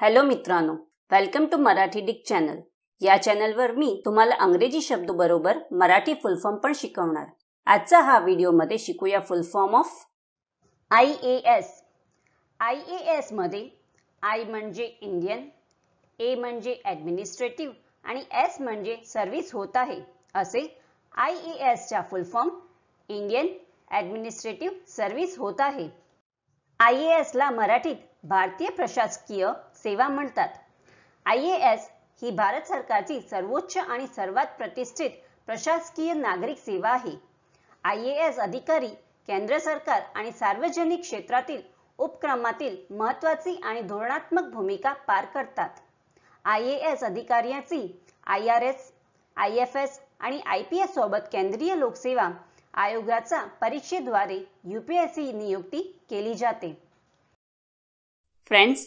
hello मित्रांनो welcome to Marathi डिक channel या चॅनलवर मी तुम्हाला अंग्रेजी शब्द बरोबर मराठी फुलफॉर्म पण शिकवणार आजचा हा व्हिडिओ मध्ये शिकूया full form of I A S I A मध्ये आय म्हणजे इंडियन ए म्हणजे ऍडमिनिस्ट्रेटिव्ह आणि एस म्हणजे सर्व्हिस होत आहे असे आय ए एसच्या फुलफॉर्म इंडियन ऍडमिनिस्ट्रेटिव्ह सर्व्हिस होत आहे आय ए एसला मराठीत भारतीय प्रशासकीय सेवा म्हणतात आय एस ही भारत सरकारची सर्वोच्च आणि सर्वात प्रतिष्ठित प्रशासकीय नागरिक सेवा आहे आय ए एस अधिकारी केंद्र सरकार आणि सार्वजनिक क्षेत्रातील उपक्रमातील महत्वाची आणि धोरणात्मक भूमिका पार करतात आय ए एस अधिकाऱ्याची I R S I F S आणि आय पी एस सोबत केंद्रीय लोकसेवा आयोगाचा परीक्षेद्वारे यूपीएससी नियुक्ती केली जाते फ्रेंड्स